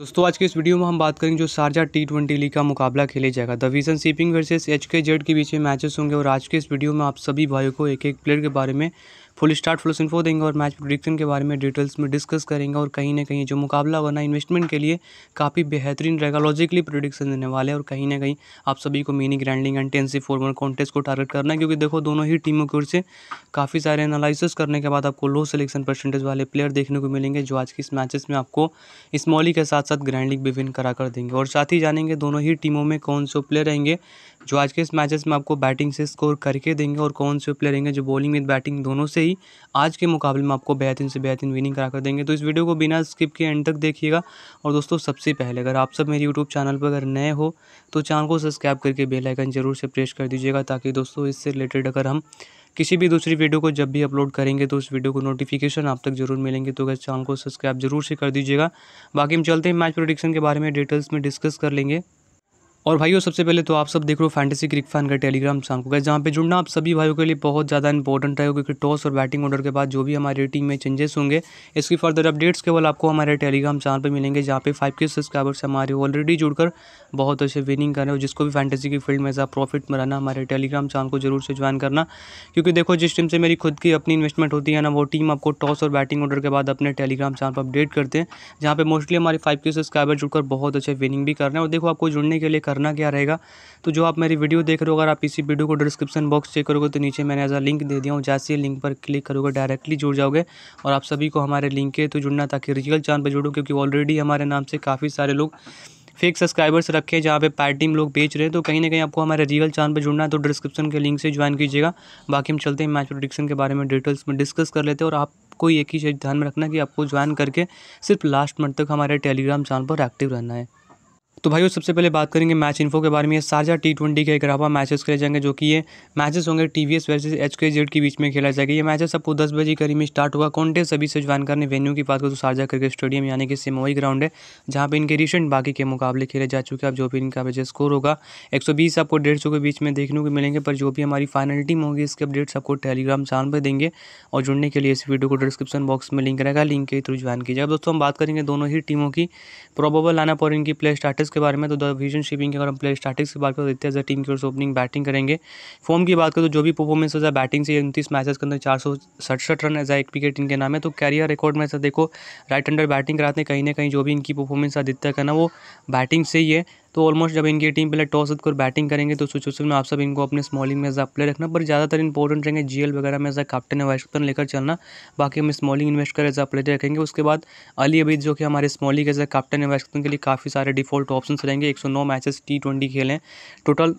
दोस्तों आज के इस वीडियो में हम बात करेंगे जो शारजा टी ट्वेंटी लीग का मुकाबला खेले जाएगा द विजन सीपिंग वर्सेस एच के जेड के बीच में मैचेस होंगे और आज के इस वीडियो में आप सभी भाइयों को एक एक प्लेयर के बारे में फुल स्टार्ट फुल इन्फो देंगे और मैच प्रोडिक्शन के बारे में डिटेल्स में डिस्कस करेंगे और कहीं ना कहीं जो मुकाबला होना इन्वेस्टमेंट के लिए काफ़ी बेहतरीन रहेगा लॉजिकली प्रोडिक्शन देने वाले और कहीं ना कहीं आप सभी को मिनी ग्रैंडिंग एंड टेंसी फॉर्मर कॉन्टेस्ट को टारगेट करना है क्योंकि देखो दोनों ही टीमों की ओर से काफ़ी सारे एनालिसिस करने के बाद आपको लो सिलेक्शन परसेंटेज वाले प्लेयर देखने को मिलेंगे जो आज के इस मैचेस में आपको स्मॉली के साथ साथ ग्रैंडिंग भी विन करा कर देंगे और साथ ही जानेंगे दोनों ही टीमों में कौन से प्लेयर रहेंगे जो आज के इस मैचेस में आपको बैटिंग से स्कोर करके देंगे और कौन से प्लेयर रहेंगे जो बॉलिंग विद बैटिंग दोनों से ही आज के मुकाबले में आपको बेहतरीन से बेहतरीन विनिंग करा कर देंगे तो इस वीडियो को बिना स्किप के एंड तक देखिएगा और दोस्तों सबसे पहले अगर आप सब मेरे यूट्यूब चैनल पर अगर नए हो तो चैनल को सब्सक्राइब करके बेलाइकन ज़रूर से प्रेस कर दीजिएगा ताकि दोस्तों इससे रिलेटेड अगर हम किसी भी दूसरी वीडियो को जब भी अपलोड करेंगे तो उस वीडियो को नोटिफिकेशन आप तक जरूर मिलेंगे तो अगर चैनल को सब्सक्राइब जरूर से कर दीजिएगा बाकी हम चलते हैं मैच प्रोडिक्शन के बारे में डिटेल्स में डिस्कस कर लेंगे और भाइयों सबसे पहले तो आप सब देख रहे हो फैंटेसी क्रिक फैन का टेलीग्राम शाम को जहाँ पे जुड़ना आप सभी भाइयों के लिए बहुत ज़्यादा इंपॉर्टेंट है क्योंकि टॉस और बैटिंग ऑर्डर के बाद जो भी हमारे टीम में चेंजेस होंगे इसकी फर्दर अपडेट्स केवल आपको हमारे टेलीग्राम चैनल पर मिलेंगे जहाँ पे फाइव के सब्सक्राइबर्स हमारे ऑलरेडी जुड़कर बहुत अच्छे विनिंग कर रहे हो जिसको भी फैंटेसी की फील्ड में ज़्यादा प्रॉफिट में रहना हमारे टेलीग्राम चैनल को जरूर से ज्वाइन करना क्योंकि देखो जिस टीम से मेरी खुद की अपनी इन्वेस्टमेंट होती है ना वो टीम आपको टॉस और बैटिंग ऑर्डर के बाद अपने टेलीग्राम चैनल पर अपडेट करते हैं जहाँ पर मोस्टली हमारे फाइव के सब्सक्राइबर जुड़कर बहुत अच्छे विनिंग भी कर रहे हैं और देखो आपको जुड़ने के लिए करना क्या रहेगा तो जो आप मेरी वीडियो देख रहे हो अगर आप इसी वीडियो को डिस्क्रिप्शन बॉक्स चेक करोगे तो नीचे मैंने ऐसा लिंक दे दिया हूँ जैसे लिंक पर क्लिक करोगे डायरेक्टली जुड़ जाओगे और आप सभी को हमारे लिंक के तो जुड़ना ताकि रियल चांद पर जुड़ो क्योंकि ऑलरेडी हमारे नाम से काफ़ी सारे लोग फेक सब्सक्राइबर्स रखे हैं जहाँ पे पार्टी में लोग बेच रहे हैं तो कहीं ना कहीं आपको हमारे रियल चैनल पर जुड़ना है तो डिस्क्रिप्शन के लिंक से ज्वाइन कीजिएगा बाकी हम चलते हैं मैच प्रोडिक्शन के बारे में डिटेल्स में डिस्कस कर लेते हैं और आपको एक ही चीज़ ध्यान में रखना कि आपको ज्वाइन करके सिर्फ लास्ट मंथ तक हमारे टेलीग्राम चैनल पर एक्टिव रहना है तो भाइयों सबसे पहले बात करेंगे मैच इन्फो के बारे में साझा टी ट्वेंटी के ग्राफा मैचेस खेले जाएंगे जो कि ये मैचेस होंगे T V S versus H K Z के बीच में खेला जाएगा ये मैचेस आपको दस बजे करीब में स्टार्ट होगा टेस्ट सभी से ज्वाइन करने वेन्यू की बात करो तो शारजा क्रिकेट स्टेडियम यानी कि सिमोई ग्राउंड है जहाँ पर इनके रिसेंट बाकी के मुकाबले खेले जा चुके हैं अब जो भी इनका वजह स्कोर होगा एक सौ बीस आपको डेढ़ सौ के बीच में देखने को मिलेंगे पर जो भी हमारी फाइनल टीम होगी इसके अपडेट्स आपको टेलीग्राम चैनल पर देंगे और जुड़ने के लिए इस वीडियो को डिस्क्रिप्शन बॉक्स में लिंक रहेगा लिंक के थ्रू ज्वाइन कीजिएगा दोस्तों हम बात करेंगे दोनों ही टीमों की प्रोबेबल लाना पर इनकी प्ले स्टार्टर्स स्टैटिक्स के बारे में तो दिजन शिपिंग के अगर हम प्लेयर स्टैटिक्स की बात करें तो इतिहास टीम की ओर से ओपनिंग बैटिंग करेंगे फॉर्म की बात करें तो जो भी परफॉर्मेंस होता है बैटिंग से उनतीस मैचेस के अंदर चार सौ सड़सठ रन एज एक विकेट इनके नाम है तो कैरियर रिकॉर्ड में देखो राइट अंडर बैटिंग कराते हैं कहीं ना कहीं जो भी इनकी परफॉर्मेंस आदित्य का ना वो बैटिंग से ही है तो ऑलमोस्ट जब इनकी टीम पहले टॉस जीत बैटिंग करेंगे तो सिचुएशन में आप सब इनको अपने स्मॉलिंग में एज प्ले रखना पर ज़्यादातर इंपॉर्टेंट रहेंगे जी वगैरह में ऐसा कैप्टन है वाइस कैप्टन लेकर चलना बाकी हम स्मॉलिंग इन्वेस्ट कर एज प्लेयर रखेंगे उसके बाद अली अबीद जो कि हमारे स्मॉलिंग एज कैप्टन है वाइस कैप्टन के लिए काफ़ी सारे डिफॉल्ट ऑप्शन रहेंगे एक सौ नौ matches T twenty total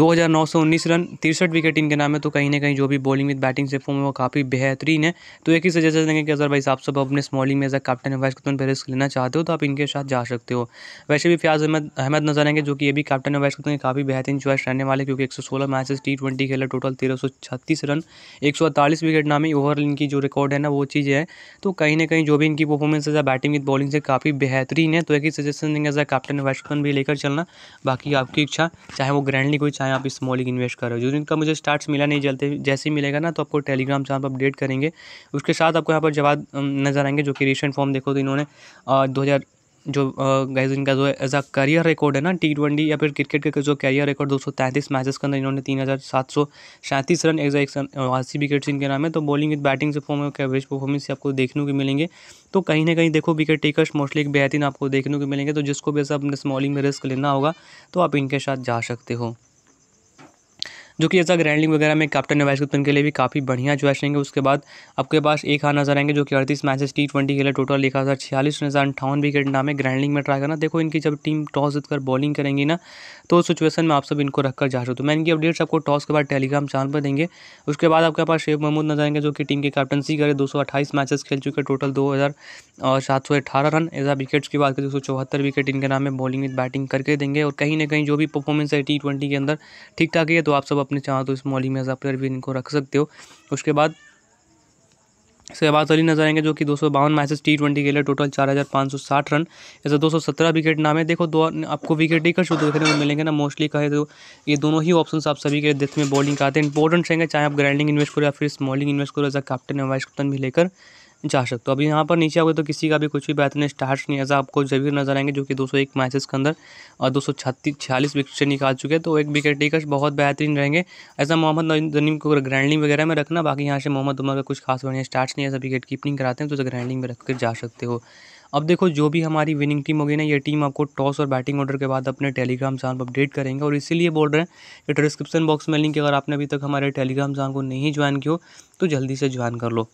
2919 run तिरसठ विकेट इनके नाम है तो कहीं ना कहीं जो भी बॉलिंग विद बैटिंग से फॉर्म है वो काफ़ी बेहतरीन है तो एक ही सजेशन देंगे कि अगर भाई आप सब अपने स्मॉलिंग में एज अ कैप्टन वाइस कप्तान पर रिस्क लेना चाहते हो तो आप इनके साथ जा सकते हो वैसे भी फ्याज अहमद अहमद नजर आएंगे जो कि ये भी कैप्टन वाइस कप्तान काफ़ी बेहतरीन चॉइस रहने वाले क्योंकि एक सौ सोलह मैचेस टी ट्वेंटी खेला टोटल तेरह सौ छत्तीस रन एक सौ अड़तालीस विकेट नाम है ओवरऑल इनकी जो रिकॉर्ड है ना वो चीज़ है तो कहीं ना कहीं जो भी इनकी परफॉर्मेंस है बैटिंग विद बॉलिंग से काफ़ी बेहतरीन है तो एक ही सजेशन देंगे एज अ कैप्टन वाइस कप्तान भी लेकर चलना बाकी आपकी इच्छा चाहे वो ग्रैंडली कोई चाहे आप स्मॉलिंग इन्वेस्ट करो जो जिनका मुझे स्टार्ट मिला नहीं जलते जैसे ही मिलेगा ना तो आपको टेलीग्राम से आप अपडेट करेंगे उसके साथ आपको यहाँ पर जवाब नज़र आएंगे जो कि रिसेंट फॉर्म देखो तो इन्होंने दो जो गैज इनका जो एज अ करियर रिकॉर्ड है ना टी ट्वेंटी या फिर क्रिकेट का जो करियर रिकॉर्ड दो सौ तैंतीस मैचेस के अंदर इन्होंने तीन हज़ार सात सौ सैंतीस रन एज अस्सी विकेट्स इनके नाम है तो बॉलिंग विद बैटिंग से फॉर्म एवरेज परफॉर्मेंस आपको देखने को मिलेंगे तो कहीं ना कहीं देखो विकेट टेकर्स मोस्टली एक बेहतरीन आपको देखने को मिलेंगे तो जिसको भी ऐसा अपने स्मॉलिंग में रिस्क लेना होगा तो आप इनके साथ जा सकते हो जो कि जैसा ग्रैंडलिंग वगैरह में कैप्टन ने वाइस के लिए भी काफ़ी बढ़िया चॉइस रहेंगे उसके बाद आपके पास एक हार नजर आएंगे जो कि अड़तीस मैचेस टी ट्वेंटी खेले टोटल एक हज़ार छियालीस नजर अंठावन विकेट नाम है ग्रैंडलिंग में ट्राई करना देखो इनकी जब टीम टॉस जीत कर बॉलिंग करेंगी ना तो उस सिचुएशन में आप सब इनको रखकर जा सकते हो तो मैं इनकी अपडेट्स आपको टॉस के बाद टेलीग्राम चैनल पर देंगे उसके बाद आपके पास शेख महमूद नजर आएंगे जो कि टीम की कैप्टनसी करे दो मैचेस खेल चुके टोटल दो और सात सौ अठारह रन एजा विकेट्स की बात करें सौ चौहत्तर विकेट इनके नाम में बॉलिंग विद बैटिंग करके देंगे और कहीं ना कहीं जो भी परफॉर्मेंस है टी ट्वेंटी के अंदर ठीक ठाक है तो आप सब अपने चाहते तो इस बॉलिंग में एजा प्लेयर भी इनको रख सकते हो उसके बाद सहबाज अली नजर आएंगे जो कि दो सौ बावन मैसेज टी ट्वेंटी खेले टोटल चार हज़ार पाँच सौ साठ रन ऐसे दो सौ सत्रह विकेट नाम है देखो दो आपको विकेट टेकर शुद्ध देखने को मिलेंगे ना मोस्टली कहे तो ये दोनों ही ऑप्शन आप सभी के डेथ में बॉलिंग का आते हैं इंपॉर्टेंट रहेंगे चाहे आप ग्राइंडिंग इन्वेस्ट करो या फिर स्मॉलिंग इन्वेस्ट करो एज अ कैप्टन या वाइस कप्टन भी लेकर जा सकते हो अभी यहाँ पर नीचे आओगे तो किसी का भी कुछ भी बेहतरीन स्टार्ट नहीं ऐसा आपको जब नजर आएंगे जो कि दो मैचेस के अंदर और दो सौ छियालीस विकेट निकाल चुके हैं तो एक विकेट टेकर्स बहुत बेहतरीन रहेंगे ऐसा मोहम्मद नदीम को ग्रैंडिंग वगैरह में रखना बाकी यहाँ से मोहम्मद उमर का कुछ खास बढ़िया स्टार्ट नहीं ऐसा विकेट कीपिंग कराते हैं तो उसे ग्रैंडिंग में रख कर जा सकते हो अब देखो जो भी हमारी विनिंग टीम होगी ना ये टीम आपको टॉस और बैटिंग ऑर्डर के बाद अपने टेलीग्राम चैनल पर अपडेट करेंगे और इसीलिए बोल रहे हैं कि डिस्क्रिप्शन बॉक्स में लिंक अगर आपने अभी तक हमारे टेलीग्राम चैनल को नहीं ज्वाइन किया तो जल्दी से ज्वाइन कर लो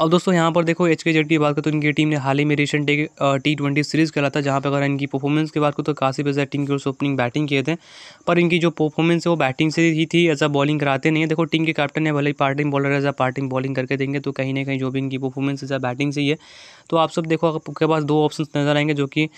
अब दोस्तों यहाँ पर देखो एच के जेड की बात करें तो इनकी टीम ने हाल ही में रिसेंट टी ट्वेंटी सीरीज़ खेला था जहाँ पर अगर इनकी परफॉर्मेंस की बात करें तो काफ़ी बेजर टीम की ओर से ओपनिंग बैटिंग किए थे पर इनकी जो परफॉर्मेंस है वो बैटिंग से ही थी एज अ बॉलिंग कराते नहीं है देखो टीम के कैप्टन ने भले ही parting bowler as a parting bowling करके देंगे तो कहीं ना कहीं जो भी इनकी परफॉर्मेंस एज अ बैटिंग से ही है तो आप सब देखो आपके पास दो ऑप्शन नजर आएंगे जो कि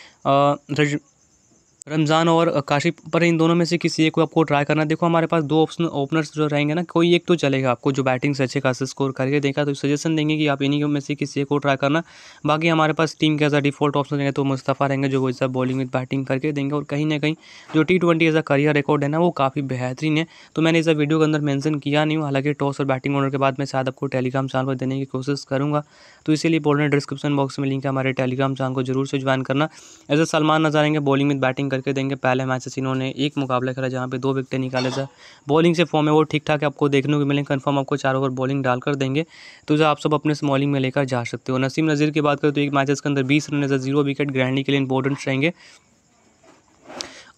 रमज़ान और काशिप पर इन दोनों में से किसी एक को आपको ट्राई करना देखो हमारे पास दो ऑप्शन ओपनर्स जो रहेंगे ना कोई एक तो चलेगा आपको जो बैटिंग से अच्छे खासे स्कोर करके देखा तो सजेशन देंगे कि आप इन्हीं में से किसी एक को ट्राई करना बाकी हमारे पास टीम के ऐसा डिफॉल्ट ऑप्शन रहेंगे तो मुस्तफ़ा रहेंगे जो वैसा बॉलिंग विद बैटिंग करके देंगे और कहीं ना कहीं जो T twenty as career record है ना वो काफ़ी बेहतरीन है तो मैंने इस वीडियो के अंदर मैंसन किया नहीं हूँ हालांकि टॉस और बैटिंग ऑर्डर के बाद मैं शायद आपको टेलीग्राम चैनल पर देने की कोशिश करूँगा तो इसीलिए बोल रहे डिस्क्रिप्शन बॉक्स में लिंक है हमारे टेलीग्राम चैनल को जरूर से ज्वाइन करना एज ए सलमान नजर आएंगे बॉलिंग विद बैटिंग करके देंगे पहले से इन्होंने एक मुकाबला खेला जहाँ पे दो विकटें निकाले थे बॉलिंग से फॉर्म है वो ठीक ठाक आपको देखने को मिलेंगे कन्फर्म आपको चार ओवर बॉलिंग डाल कर देंगे तो जो आप सब अपने स्मॉलिंग में लेकर जा सकते हो नसीम नज़ीर की बात करें तो एक मैचेस के अंदर बीस रन जीरो विकेट ग्रैंडी के लिए इंपॉर्टेंट रहेंगे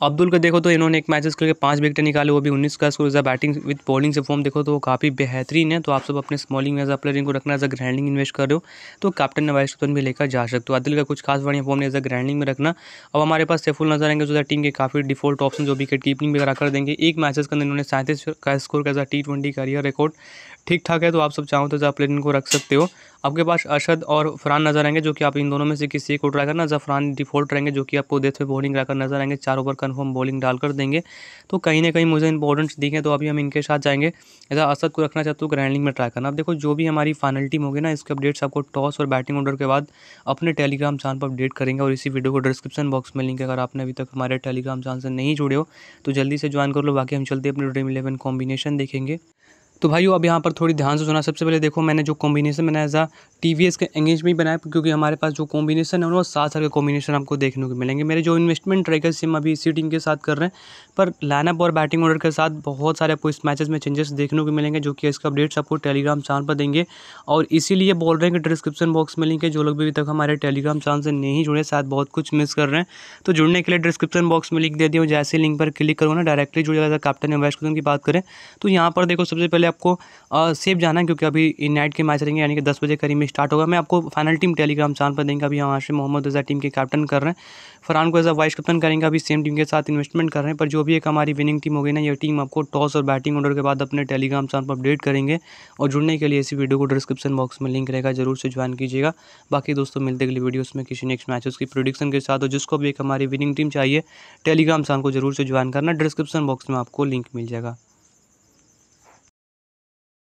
अब्दुल का देखो तो इन्होंने एक मैचेस खेल के पाँच विकेट निकाले वो भी उन्नीस का स्कोर जब बैटिंग विद बॉलिंग से फॉर्म देखो तो वो काफ़ी बेहतरीन है तो आप सब अपने स्मॉलिंग एज अ प्लेयर को रखना एज अ ग्रैंडिंग इन्वेस्ट कर रहे हो तो कैप्टन ने वाइस कैप्टन भी लेकर जा सकते हो अदिल का कुछ खास बढ़िया फॉर्म एज अ ग्रैंडिंग में रखना अब हमारे पास सेफुल नजर आएंगे जो टीम के काफ़ी डिफॉल्ट ऑप्शन जो विकेट कीपिंग वगैरह कर देंगे एक मैचेस के अंदर इन्होंने सैंतीस का स्कोर का as a T twenty career record ठीक ठाक है तो आप सब चाहो तो जाफलेन को रख सकते हो आपके पास अरशद और फरान नजर आएंगे जो कि आप इन दोनों में से किसी को ट्राई करना जफरान डिफॉल्ट रहेंगे जो कि आपको डेथ पे बॉलिंग कराकर नजर आएंगे चार ओवर कन्फर्म बॉलिंग डालकर देंगे तो कहीं ना कहीं मुझे इंपॉर्टेंस दिखे तो अभी हम इनके साथ जाएंगे ऐसा असद को रखना चाहते हो ग्रैंडिंग तो में ट्राई करना आप देखो जो भी हमारी फाइनल टीम होगी ना इसके अपडेट्स आपको टॉस और बैटिंग ऑर्डर के बाद अपने टेलीग्राम चैनल पर अपडेट करेंगे और इसी वीडियो को डिस्क्रिप्शन बॉक्स में लिंक अगर आपने अभी तक हमारे टेलीग्राम चैनल से नहीं जुड़े हो तो जल्दी से ज्वाइन कर लो बाकी हम चलते अपने ड्रीम इलेवन कॉम्बिनेशन देखेंगे तो भाई अब यहाँ पर थोड़ी ध्यान से सुना सबसे पहले देखो मैंने जो कॉम्बिनेशन बनाया था टी वी एस के एंगेज भी बनाया क्योंकि हमारे पास जो कॉम्बिनेशन है वो सात साल के कॉम्बिनेशन आपको देखने को मिलेंगे मेरे जो इन्वेस्टमेंट ट्रेकर सिम अभी इसी टीम के साथ कर रहे हैं पर लाइनअप और बैटिंग ऑर्डर के साथ बहुत सारे आपको इस मैचेस में चेंजेस देखने को मिलेंगे जो कि इसका अपडेट्स आपको टेलीग्राम चैनल पर देंगे और इसीलिए बोल रहे हैं कि डिस्क्रिप्शन बॉक्स में लिंक है जो लोग भी अभी तक हमारे टेलीग्राम चैनल से नहीं जुड़े शायद बहुत कुछ मिस कर रहे हैं तो जुड़ने के लिए डिस्क्रिप्शन बॉक्स में लिंक दे दिए जैसे लिंक पर क्लिक करो ना डायरेक्टली जुड़ जाएगा कैप्टन इन्वेस्टमेंट की बात करें तो यहाँ पर देखो सबसे पहले आपको सेफ जाना क्योंकि अभी नाइट के मैच रहेंगे यानी कि दस बजे करीब में स्टार्ट होगा मैं आपको फाइनल टीम टेलीग्राम चैनल पर देंगे अभी हम मोहम्मद रजा टीम के कैप्टन कर रहे हैं फरहान को एज अ वाइस कप्तान करेंगे अभी सेम टीम के साथ इन्वेस्टमेंट कर रहे हैं पर जो भी एक हमारी विनिंग टीम होगी ना ये टीम आपको टॉस और बैटिंग ऑर्डर के बाद अपने टेलीग्राम चैनल पर अपडेट करेंगे और जुड़ने के लिए इसी वीडियो को डिस्क्रिप्शन बॉक्स में लिंक रहेगा जरूर से ज्वाइन कीजिएगा बाकी दोस्तों मिलते अगली वीडियो में किसी नेक्स्ट मैच उसकी प्रोडिक्शन के साथ और जिसको भी एक हमारी विनिंग टीम चाहिए टेलीग्राम चैनल को जरूर से ज्वाइन करना डिस्क्रिप्शन बॉक्स में आपको लिंक मिल जाएगा